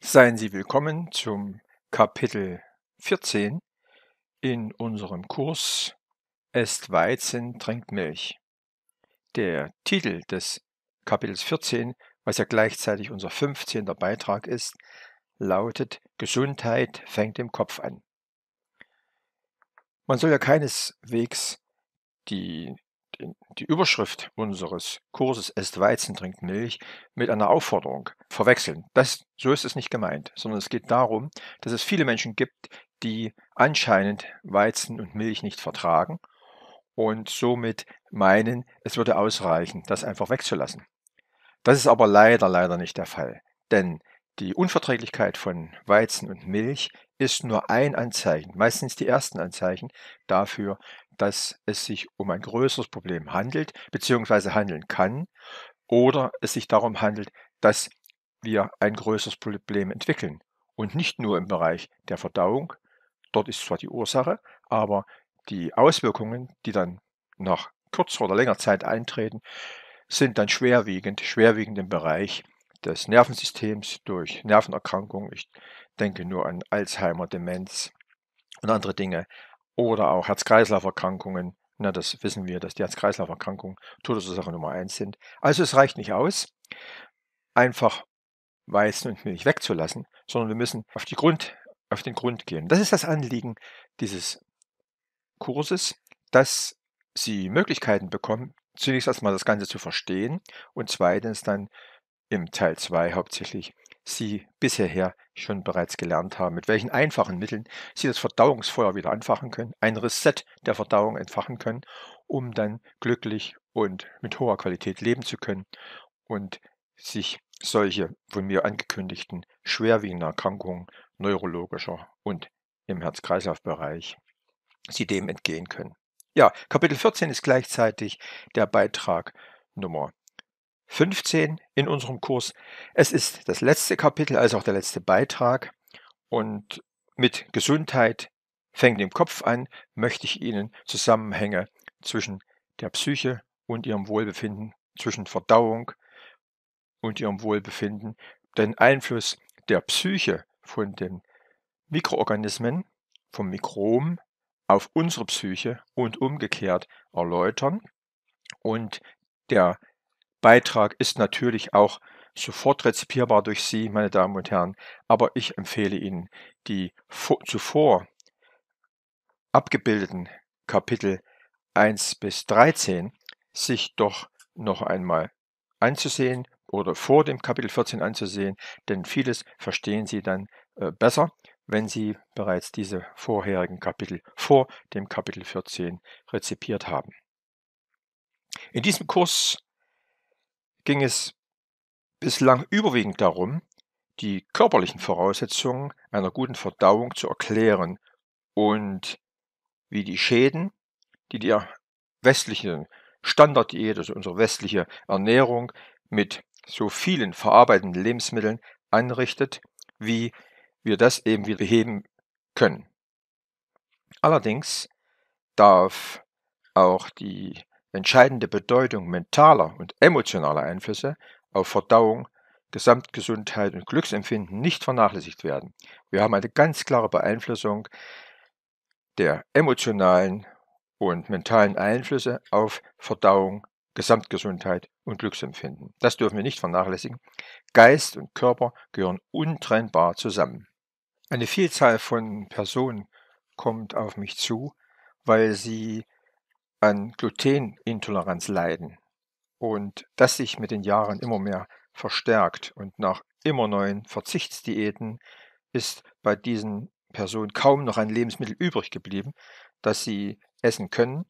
Seien Sie willkommen zum Kapitel 14 in unserem Kurs Esst Weizen, trinkt Milch. Der Titel des Kapitels 14, was ja gleichzeitig unser 15. Beitrag ist, lautet Gesundheit fängt im Kopf an. Man soll ja keineswegs die die Überschrift unseres Kurses Esst Weizen trinkt Milch mit einer Aufforderung verwechseln. Das, so ist es nicht gemeint, sondern es geht darum, dass es viele Menschen gibt, die anscheinend Weizen und Milch nicht vertragen und somit meinen, es würde ausreichen, das einfach wegzulassen. Das ist aber leider, leider nicht der Fall, denn die Unverträglichkeit von Weizen und Milch ist nur ein Anzeichen, meistens die ersten Anzeichen dafür, dass es sich um ein größeres Problem handelt, beziehungsweise handeln kann, oder es sich darum handelt, dass wir ein größeres Problem entwickeln. Und nicht nur im Bereich der Verdauung, dort ist zwar die Ursache, aber die Auswirkungen, die dann nach kürzer oder länger Zeit eintreten, sind dann schwerwiegend, schwerwiegend im Bereich des Nervensystems durch Nervenerkrankungen. Ich denke nur an Alzheimer, Demenz und andere Dinge oder auch Herz-Kreislauf-Erkrankungen. Na, das wissen wir, dass die Herz-Kreislauf-Erkrankungen Todesursache Nummer eins sind. Also es reicht nicht aus, einfach Weizen und Milch wegzulassen, sondern wir müssen auf, die Grund, auf den Grund gehen. Das ist das Anliegen dieses Kurses, dass Sie Möglichkeiten bekommen, zunächst erstmal das Ganze zu verstehen und zweitens dann im Teil 2 hauptsächlich Sie bisher schon bereits gelernt haben, mit welchen einfachen Mitteln Sie das Verdauungsfeuer wieder anfachen können, ein Reset der Verdauung entfachen können, um dann glücklich und mit hoher Qualität leben zu können und sich solche von mir angekündigten schwerwiegenden Erkrankungen neurologischer und im Herz-Kreislauf-Bereich sie dem entgehen können. Ja, Kapitel 14 ist gleichzeitig der Beitrag Nummer 15 in unserem Kurs. Es ist das letzte Kapitel, also auch der letzte Beitrag. Und mit Gesundheit fängt im Kopf an, möchte ich Ihnen Zusammenhänge zwischen der Psyche und Ihrem Wohlbefinden, zwischen Verdauung und Ihrem Wohlbefinden, den Einfluss der Psyche von den Mikroorganismen, vom Mikrom auf unsere Psyche und umgekehrt erläutern. Und der Beitrag ist natürlich auch sofort rezipierbar durch Sie, meine Damen und Herren, aber ich empfehle Ihnen, die zuvor abgebildeten Kapitel 1 bis 13 sich doch noch einmal anzusehen oder vor dem Kapitel 14 anzusehen, denn vieles verstehen Sie dann äh, besser, wenn Sie bereits diese vorherigen Kapitel vor dem Kapitel 14 rezipiert haben. In diesem Kurs ging es bislang überwiegend darum, die körperlichen Voraussetzungen einer guten Verdauung zu erklären und wie die Schäden, die die westliche Standarddiät, also unsere westliche Ernährung mit so vielen verarbeitenden Lebensmitteln anrichtet, wie wir das eben wieder heben können. Allerdings darf auch die entscheidende Bedeutung mentaler und emotionaler Einflüsse auf Verdauung, Gesamtgesundheit und Glücksempfinden nicht vernachlässigt werden. Wir haben eine ganz klare Beeinflussung der emotionalen und mentalen Einflüsse auf Verdauung, Gesamtgesundheit und Glücksempfinden. Das dürfen wir nicht vernachlässigen. Geist und Körper gehören untrennbar zusammen. Eine Vielzahl von Personen kommt auf mich zu, weil sie an Glutenintoleranz leiden und das sich mit den Jahren immer mehr verstärkt und nach immer neuen Verzichtsdiäten ist bei diesen Personen kaum noch ein Lebensmittel übrig geblieben, das sie essen können.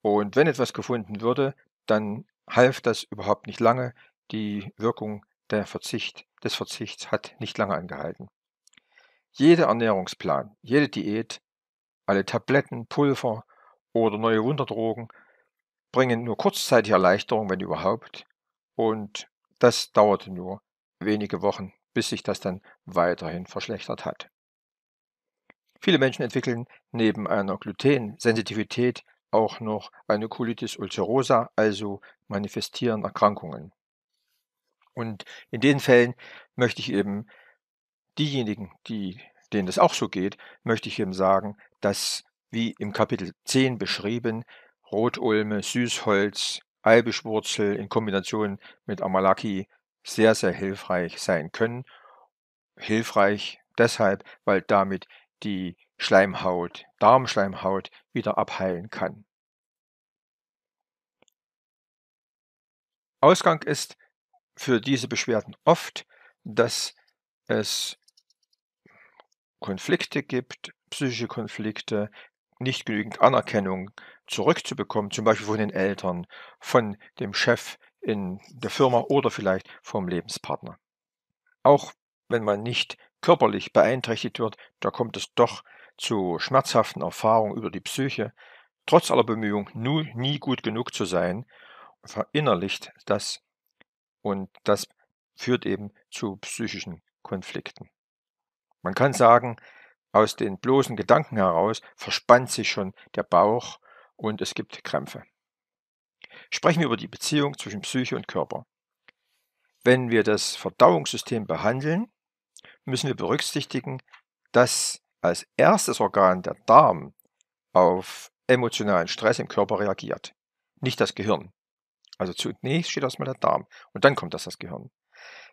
Und wenn etwas gefunden würde, dann half das überhaupt nicht lange. Die Wirkung der Verzicht, des Verzichts hat nicht lange angehalten. Jeder Ernährungsplan, jede Diät, alle Tabletten, Pulver, oder neue Wunderdrogen bringen nur kurzzeitig Erleichterung, wenn überhaupt. Und das dauerte nur wenige Wochen, bis sich das dann weiterhin verschlechtert hat. Viele Menschen entwickeln neben einer Glutensensitivität auch noch eine Colitis ulcerosa, also manifestieren Erkrankungen. Und in den Fällen möchte ich eben diejenigen, die, denen das auch so geht, möchte ich eben sagen, dass wie im Kapitel 10 beschrieben, Rotulme, Süßholz, Eibischwurzel in Kombination mit Amalaki sehr, sehr hilfreich sein können. Hilfreich deshalb, weil damit die Schleimhaut, Darmschleimhaut wieder abheilen kann. Ausgang ist für diese Beschwerden oft, dass es Konflikte gibt, psychische Konflikte, nicht genügend Anerkennung zurückzubekommen, zum Beispiel von den Eltern, von dem Chef in der Firma oder vielleicht vom Lebenspartner. Auch wenn man nicht körperlich beeinträchtigt wird, da kommt es doch zu schmerzhaften Erfahrungen über die Psyche, trotz aller Bemühungen, nun nie gut genug zu sein, verinnerlicht das und das führt eben zu psychischen Konflikten. Man kann sagen, aus den bloßen Gedanken heraus verspannt sich schon der Bauch und es gibt Krämpfe. Sprechen wir über die Beziehung zwischen Psyche und Körper. Wenn wir das Verdauungssystem behandeln, müssen wir berücksichtigen, dass als erstes Organ der Darm auf emotionalen Stress im Körper reagiert, nicht das Gehirn. Also zunächst steht erstmal der Darm und dann kommt das das Gehirn.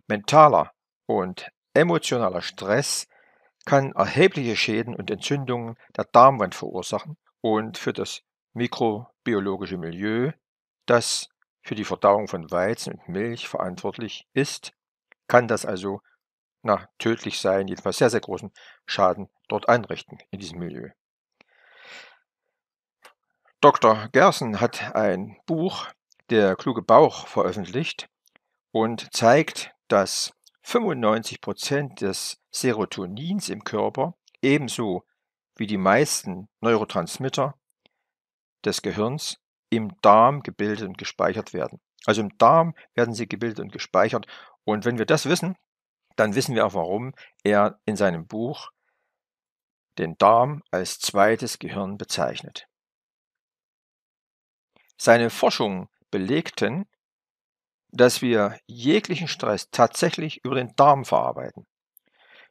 Mentaler und emotionaler Stress kann erhebliche Schäden und Entzündungen der Darmwand verursachen und für das mikrobiologische Milieu, das für die Verdauung von Weizen und Milch verantwortlich ist, kann das also na, tödlich sein, jedenfalls sehr, sehr großen Schaden dort anrichten in diesem Milieu. Dr. Gersen hat ein Buch, Der kluge Bauch, veröffentlicht und zeigt, dass 95 des Serotonins im Körper, ebenso wie die meisten Neurotransmitter des Gehirns, im Darm gebildet und gespeichert werden. Also im Darm werden sie gebildet und gespeichert. Und wenn wir das wissen, dann wissen wir auch, warum er in seinem Buch den Darm als zweites Gehirn bezeichnet. Seine Forschungen belegten, dass wir jeglichen Stress tatsächlich über den Darm verarbeiten.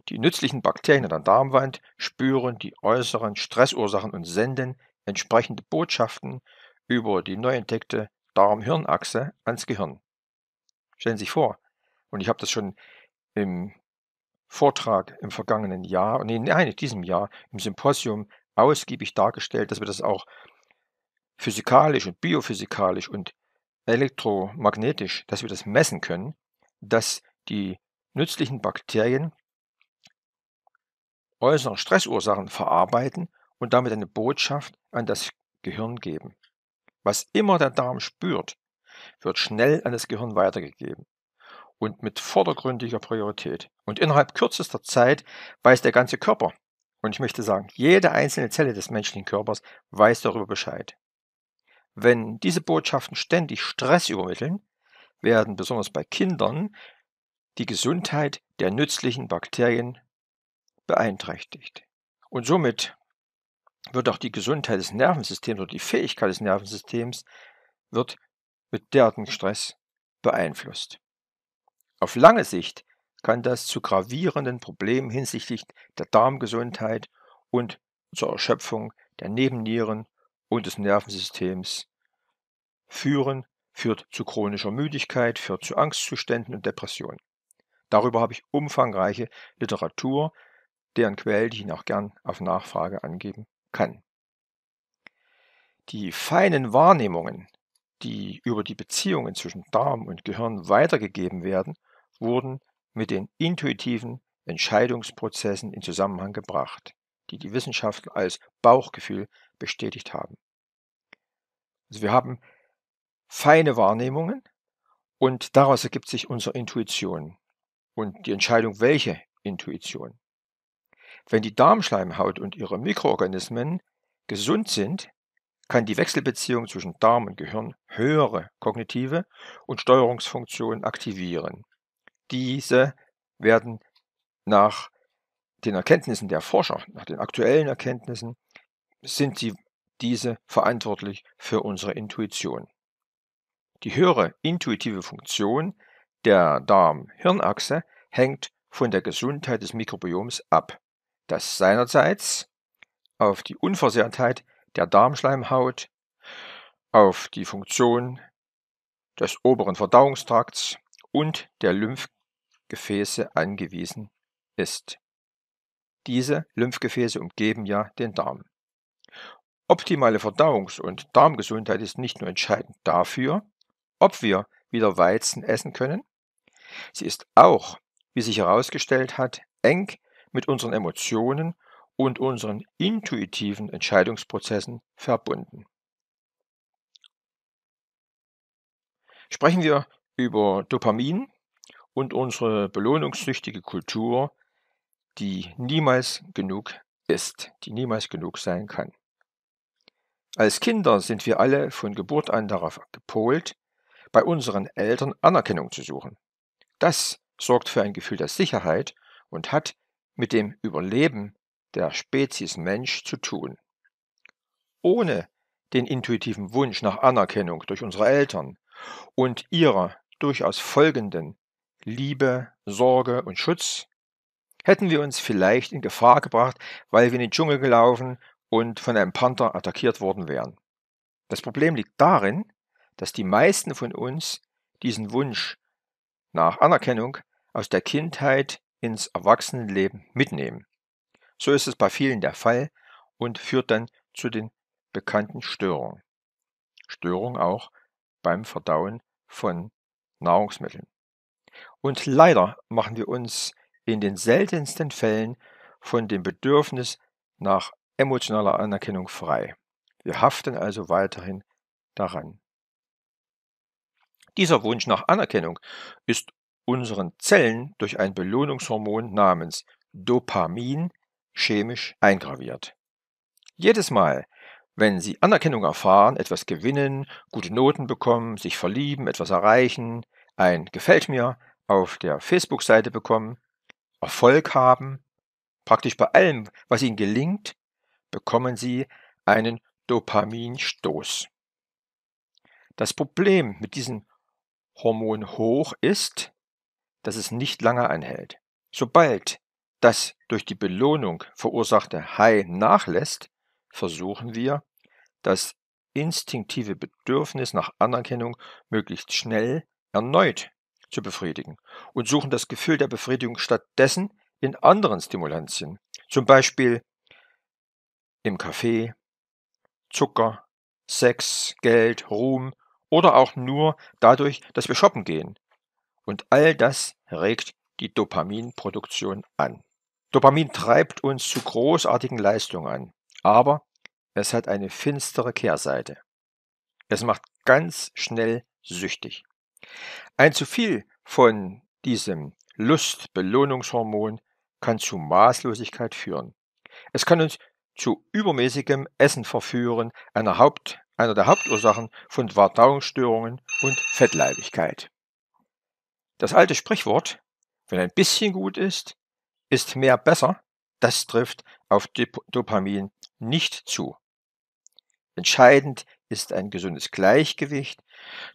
Die nützlichen Bakterien an der Darmwand spüren die äußeren Stressursachen und senden entsprechende Botschaften über die neu entdeckte Darm-Hirn-Achse ans Gehirn. Stellen Sie sich vor, und ich habe das schon im Vortrag im vergangenen Jahr, nee, nein, in diesem Jahr, im Symposium ausgiebig dargestellt, dass wir das auch physikalisch und biophysikalisch und elektromagnetisch, dass wir das messen können, dass die nützlichen Bakterien äußere Stressursachen verarbeiten und damit eine Botschaft an das Gehirn geben. Was immer der Darm spürt, wird schnell an das Gehirn weitergegeben und mit vordergründiger Priorität. Und innerhalb kürzester Zeit weiß der ganze Körper, und ich möchte sagen, jede einzelne Zelle des menschlichen Körpers weiß darüber Bescheid. Wenn diese Botschaften ständig Stress übermitteln, werden besonders bei Kindern die Gesundheit der nützlichen Bakterien beeinträchtigt. Und somit wird auch die Gesundheit des Nervensystems oder die Fähigkeit des Nervensystems wird mit derartigem Stress beeinflusst. Auf lange Sicht kann das zu gravierenden Problemen hinsichtlich der Darmgesundheit und zur Erschöpfung der Nebennieren und des Nervensystems führen, führt zu chronischer Müdigkeit, führt zu Angstzuständen und Depressionen. Darüber habe ich umfangreiche Literatur, deren Quellen ich Ihnen auch gern auf Nachfrage angeben kann. Die feinen Wahrnehmungen, die über die Beziehungen zwischen Darm und Gehirn weitergegeben werden, wurden mit den intuitiven Entscheidungsprozessen in Zusammenhang gebracht, die die Wissenschaftler als Bauchgefühl bestätigt haben. Also wir haben feine Wahrnehmungen und daraus ergibt sich unsere Intuition und die Entscheidung, welche Intuition. Wenn die Darmschleimhaut und ihre Mikroorganismen gesund sind, kann die Wechselbeziehung zwischen Darm und Gehirn höhere kognitive und Steuerungsfunktionen aktivieren. Diese werden nach den Erkenntnissen der Forscher, nach den aktuellen Erkenntnissen, sind sie diese verantwortlich für unsere Intuition. Die höhere intuitive Funktion der darm hirnachse hängt von der Gesundheit des Mikrobioms ab, das seinerseits auf die Unversehrtheit der Darmschleimhaut, auf die Funktion des oberen Verdauungstrakts und der Lymphgefäße angewiesen ist. Diese Lymphgefäße umgeben ja den Darm. Optimale Verdauungs- und Darmgesundheit ist nicht nur entscheidend dafür, ob wir wieder Weizen essen können. Sie ist auch, wie sich herausgestellt hat, eng mit unseren Emotionen und unseren intuitiven Entscheidungsprozessen verbunden. Sprechen wir über Dopamin und unsere belohnungssüchtige Kultur, die niemals genug ist, die niemals genug sein kann. Als Kinder sind wir alle von Geburt an darauf gepolt, bei unseren Eltern Anerkennung zu suchen. Das sorgt für ein Gefühl der Sicherheit und hat mit dem Überleben der Spezies Mensch zu tun. Ohne den intuitiven Wunsch nach Anerkennung durch unsere Eltern und ihrer durchaus folgenden Liebe, Sorge und Schutz, hätten wir uns vielleicht in Gefahr gebracht, weil wir in den Dschungel gelaufen und von einem Panther attackiert worden wären. Das Problem liegt darin, dass die meisten von uns diesen Wunsch nach Anerkennung aus der Kindheit ins Erwachsenenleben mitnehmen. So ist es bei vielen der Fall und führt dann zu den bekannten Störungen. Störungen auch beim Verdauen von Nahrungsmitteln. Und leider machen wir uns in den seltensten Fällen von dem Bedürfnis nach emotionaler Anerkennung frei. Wir haften also weiterhin daran. Dieser Wunsch nach Anerkennung ist unseren Zellen durch ein Belohnungshormon namens Dopamin chemisch eingraviert. Jedes Mal, wenn sie Anerkennung erfahren, etwas gewinnen, gute Noten bekommen, sich verlieben, etwas erreichen, ein Gefällt mir auf der Facebook-Seite bekommen, Erfolg haben, praktisch bei allem, was ihnen gelingt, bekommen sie einen Dopaminstoß. Das Problem mit diesem Hormon hoch ist, dass es nicht lange anhält. Sobald das durch die Belohnung verursachte High nachlässt, versuchen wir, das instinktive Bedürfnis nach Anerkennung möglichst schnell erneut zu befriedigen und suchen das Gefühl der Befriedigung stattdessen in anderen Stimulantien, zum Beispiel im Kaffee, Zucker, Sex, Geld, Ruhm oder auch nur dadurch, dass wir shoppen gehen. Und all das regt die Dopaminproduktion an. Dopamin treibt uns zu großartigen Leistungen an, aber es hat eine finstere Kehrseite. Es macht ganz schnell süchtig. Ein zu viel von diesem Lust-Belohnungshormon kann zu Maßlosigkeit führen. Es kann uns zu übermäßigem Essen verführen, einer Haupt einer der Hauptursachen von Verdauungsstörungen und Fettleibigkeit. Das alte Sprichwort, wenn ein bisschen gut ist, ist mehr besser, das trifft auf Dop Dopamin nicht zu. Entscheidend ist ein gesundes Gleichgewicht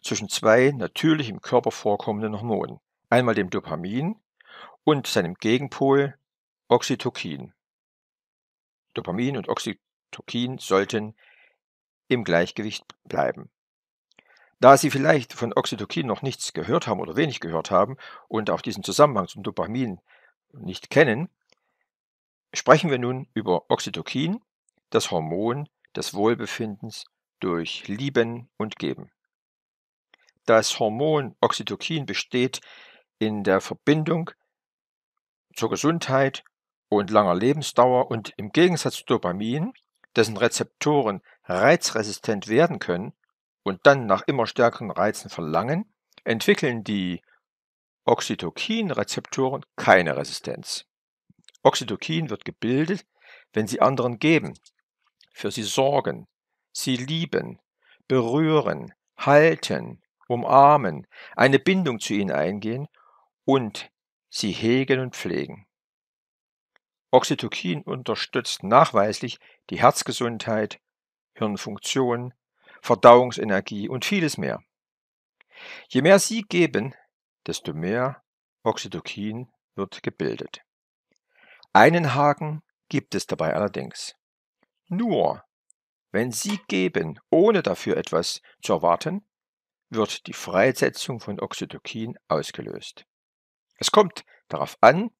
zwischen zwei natürlich im Körper vorkommenden Hormonen, einmal dem Dopamin und seinem Gegenpol Oxytocin. Dopamin und Oxytocin sollten im Gleichgewicht bleiben. Da Sie vielleicht von Oxytokin noch nichts gehört haben oder wenig gehört haben und auch diesen Zusammenhang zum Dopamin nicht kennen, sprechen wir nun über Oxytokin, das Hormon des Wohlbefindens durch Lieben und Geben. Das Hormon Oxytokin besteht in der Verbindung zur Gesundheit und langer Lebensdauer und im Gegensatz zu Dopamin, dessen Rezeptoren reizresistent werden können und dann nach immer stärkeren Reizen verlangen, entwickeln die Oxytokin-Rezeptoren keine Resistenz. Oxytokin wird gebildet, wenn sie anderen geben, für sie sorgen, sie lieben, berühren, halten, umarmen, eine Bindung zu ihnen eingehen und sie hegen und pflegen. Oxytokin unterstützt nachweislich die Herzgesundheit, Hirnfunktion, Verdauungsenergie und vieles mehr. Je mehr sie geben, desto mehr Oxytokin wird gebildet. Einen Haken gibt es dabei allerdings. Nur wenn sie geben, ohne dafür etwas zu erwarten, wird die Freisetzung von Oxytokin ausgelöst. Es kommt darauf an,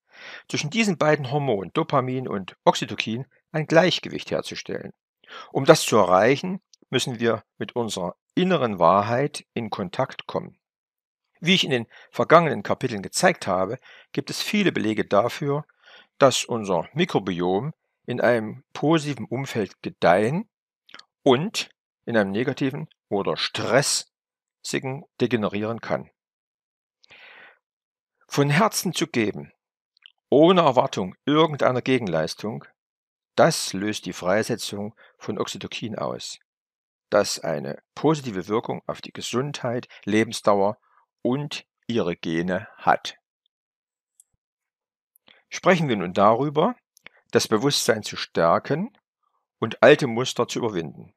zwischen diesen beiden Hormonen Dopamin und Oxytokin ein Gleichgewicht herzustellen. Um das zu erreichen, müssen wir mit unserer inneren Wahrheit in Kontakt kommen. Wie ich in den vergangenen Kapiteln gezeigt habe, gibt es viele Belege dafür, dass unser Mikrobiom in einem positiven Umfeld gedeihen und in einem negativen oder stressigen degenerieren kann. Von Herzen zu geben, ohne Erwartung irgendeiner Gegenleistung, das löst die Freisetzung von Oxytokin aus, das eine positive Wirkung auf die Gesundheit, Lebensdauer und ihre Gene hat. Sprechen wir nun darüber, das Bewusstsein zu stärken und alte Muster zu überwinden.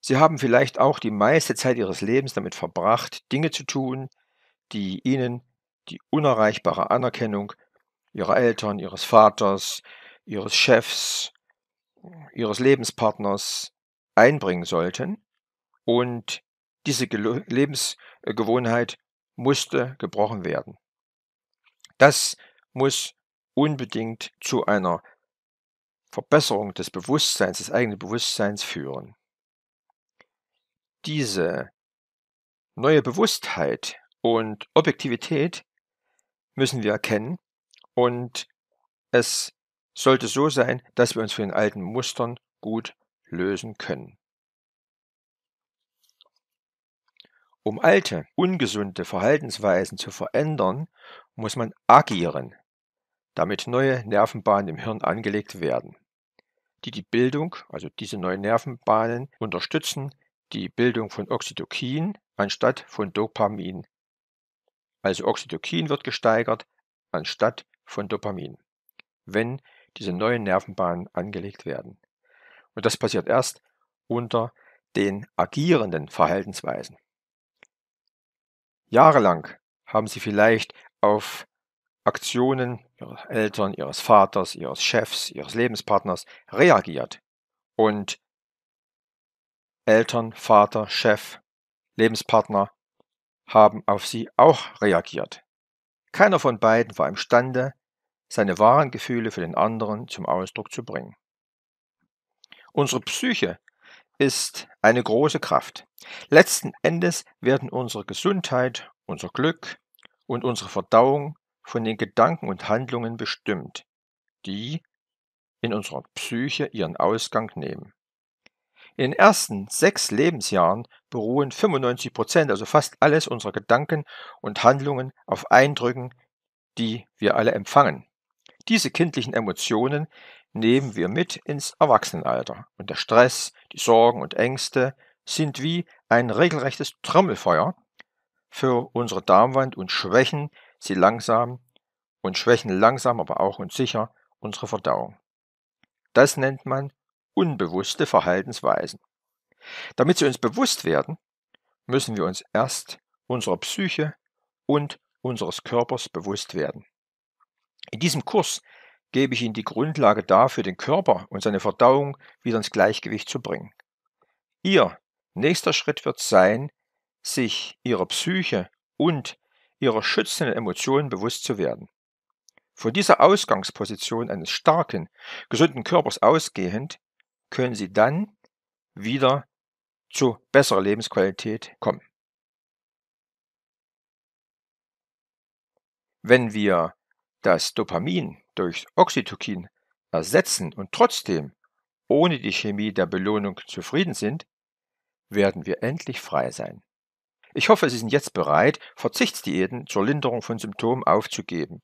Sie haben vielleicht auch die meiste Zeit Ihres Lebens damit verbracht, Dinge zu tun, die Ihnen die unerreichbare Anerkennung Ihrer Eltern, Ihres Vaters, ihres Chefs, ihres Lebenspartners einbringen sollten. Und diese Ge Lebensgewohnheit musste gebrochen werden. Das muss unbedingt zu einer Verbesserung des Bewusstseins, des eigenen Bewusstseins führen. Diese neue Bewusstheit und Objektivität müssen wir erkennen und es sollte so sein, dass wir uns von den alten Mustern gut lösen können. Um alte, ungesunde Verhaltensweisen zu verändern, muss man agieren, damit neue Nervenbahnen im Hirn angelegt werden, die die Bildung, also diese neuen Nervenbahnen, unterstützen die Bildung von Oxytokin anstatt von Dopamin. Also Oxytokin wird gesteigert anstatt von Dopamin, wenn diese neuen Nervenbahnen angelegt werden. Und das passiert erst unter den agierenden Verhaltensweisen. Jahrelang haben sie vielleicht auf Aktionen ihrer Eltern, ihres Vaters, ihres Chefs, ihres Lebenspartners reagiert. Und Eltern, Vater, Chef, Lebenspartner haben auf sie auch reagiert. Keiner von beiden war imstande, seine wahren Gefühle für den anderen zum Ausdruck zu bringen. Unsere Psyche ist eine große Kraft. Letzten Endes werden unsere Gesundheit, unser Glück und unsere Verdauung von den Gedanken und Handlungen bestimmt, die in unserer Psyche ihren Ausgang nehmen. In den ersten sechs Lebensjahren beruhen 95 Prozent, also fast alles unserer Gedanken und Handlungen auf Eindrücken, die wir alle empfangen. Diese kindlichen Emotionen nehmen wir mit ins Erwachsenenalter und der Stress, die Sorgen und Ängste sind wie ein regelrechtes Trommelfeuer für unsere Darmwand und schwächen sie langsam und schwächen langsam, aber auch und sicher unsere Verdauung. Das nennt man unbewusste Verhaltensweisen. Damit sie uns bewusst werden, müssen wir uns erst unserer Psyche und unseres Körpers bewusst werden. In diesem Kurs gebe ich Ihnen die Grundlage dafür, den Körper und seine Verdauung wieder ins Gleichgewicht zu bringen. Ihr nächster Schritt wird sein, sich Ihrer Psyche und Ihrer schützenden Emotionen bewusst zu werden. Von dieser Ausgangsposition eines starken, gesunden Körpers ausgehend, können Sie dann wieder zu besserer Lebensqualität kommen. Wenn wir das Dopamin durch Oxytocin ersetzen und trotzdem ohne die Chemie der Belohnung zufrieden sind, werden wir endlich frei sein. Ich hoffe, Sie sind jetzt bereit, Verzichtsdiäten zur Linderung von Symptomen aufzugeben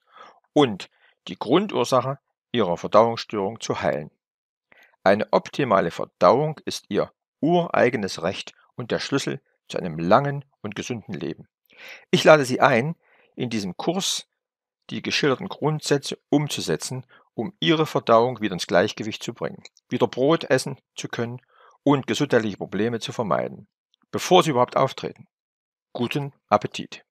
und die Grundursache Ihrer Verdauungsstörung zu heilen. Eine optimale Verdauung ist Ihr ureigenes Recht und der Schlüssel zu einem langen und gesunden Leben. Ich lade Sie ein, in diesem Kurs die geschilderten Grundsätze umzusetzen, um ihre Verdauung wieder ins Gleichgewicht zu bringen, wieder Brot essen zu können und gesundheitliche Probleme zu vermeiden, bevor sie überhaupt auftreten. Guten Appetit!